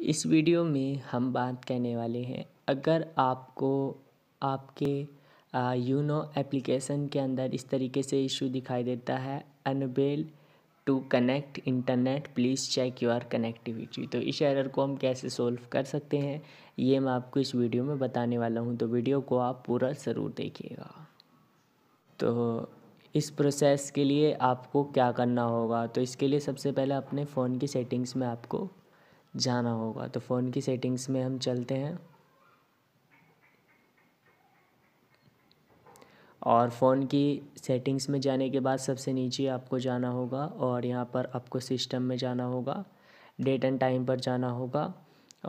इस वीडियो में हम बात करने वाले हैं अगर आपको आपके यूनो एप्लीकेशन के अंदर इस तरीके से इशू दिखाई देता है unable to connect internet please check your connectivity तो इस एरर को हम कैसे सोल्व कर सकते हैं ये मैं आपको इस वीडियो में बताने वाला हूँ तो वीडियो को आप पूरा ज़रूर देखिएगा तो इस प्रोसेस के लिए आपको क्या करना होगा तो इसके लिए सबसे पहले अपने फ़ोन की सेटिंग्स में आपको जाना होगा तो फ़ोन की सेटिंग्स में हम चलते हैं और फ़ोन की सेटिंग्स में जाने के बाद सबसे नीचे आपको जाना होगा और यहाँ पर आपको सिस्टम में जाना होगा डेट एंड टाइम पर जाना होगा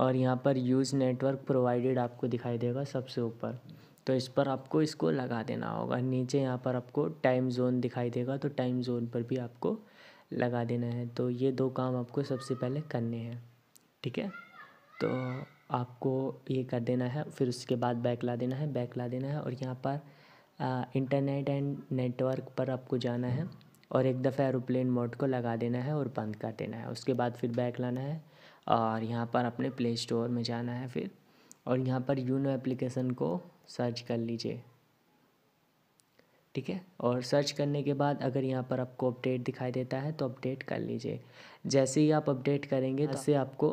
और यहाँ पर यूज़ नेटवर्क प्रोवाइडेड आपको दिखाई देगा सबसे ऊपर तो इस पर आपको इसको लगा देना होगा नीचे यहाँ पर आपको टाइम जोन दिखाई देगा तो टाइम जोन पर भी आपको लगा देना है तो ये दो काम आपको सबसे पहले करने हैं ठीक है तो आपको ये कर देना है फिर उसके बाद बैक ला देना है बैक ला देना है और यहाँ पर आ, इंटरनेट एंड नेटवर्क पर आपको जाना है और एक दफ़ा एरोप्लेन मोड को लगा देना है और बंद कर देना है उसके बाद फिर बैक लाना है और यहाँ पर अपने प्ले स्टोर में जाना है फिर और यहाँ पर यूनो एप्लीकेशन को सर्च कर लीजिए ठीक है और सर्च करने के बाद अगर यहाँ पर आपको अपडेट दिखाई देता है तो अपडेट कर लीजिए जैसे ही आप अपडेट करेंगे तो से आपको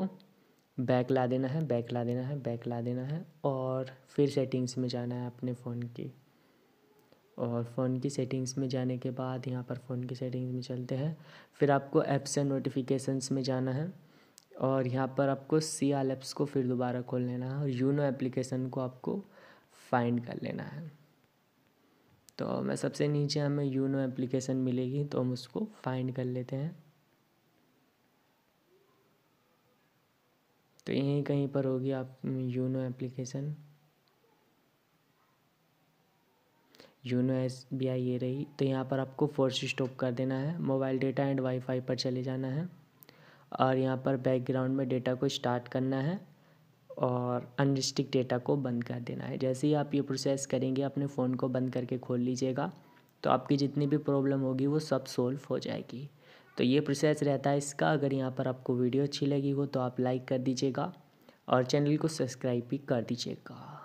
बैक ला देना है बैक ला देना है बैक ला देना है और फिर सेटिंग्स में जाना है अपने फ़ोन की और फ़ोन की सेटिंग्स में जाने के बाद यहाँ पर फ़ोन की सेटिंग्स में चलते हैं फिर आपको ऐप्स एंड नोटिफिकेशंस में जाना है और यहाँ पर आपको सी आल एप्स को फिर दोबारा खोल लेना है और यूनो एप्लीकेशन को आपको फाइंड कर लेना है तो मैं सबसे नीचे हमें यूनो एप्लीकेशन मिलेगी तो हम उसको फाइंड कर लेते हैं तो यहीं कहीं पर होगी आप YONO application YONO S B I ये रही तो यहाँ पर आपको फोर्स स्टॉप कर देना है मोबाइल डेटा एंड वाईफाई पर चले जाना है और यहाँ पर बैकग्राउंड में डेटा को स्टार्ट करना है और अनरिस्टिक डेटा को बंद कर देना है जैसे ही आप ये प्रोसेस करेंगे अपने फ़ोन को बंद करके खोल लीजिएगा तो आपकी जितनी भी प्रॉब्लम होगी वो सब सोल्व हो जाएगी तो ये प्रोसेस रहता है इसका अगर यहाँ पर आपको वीडियो अच्छी लगी हो तो आप लाइक कर दीजिएगा और चैनल को सब्सक्राइब भी कर दीजिएगा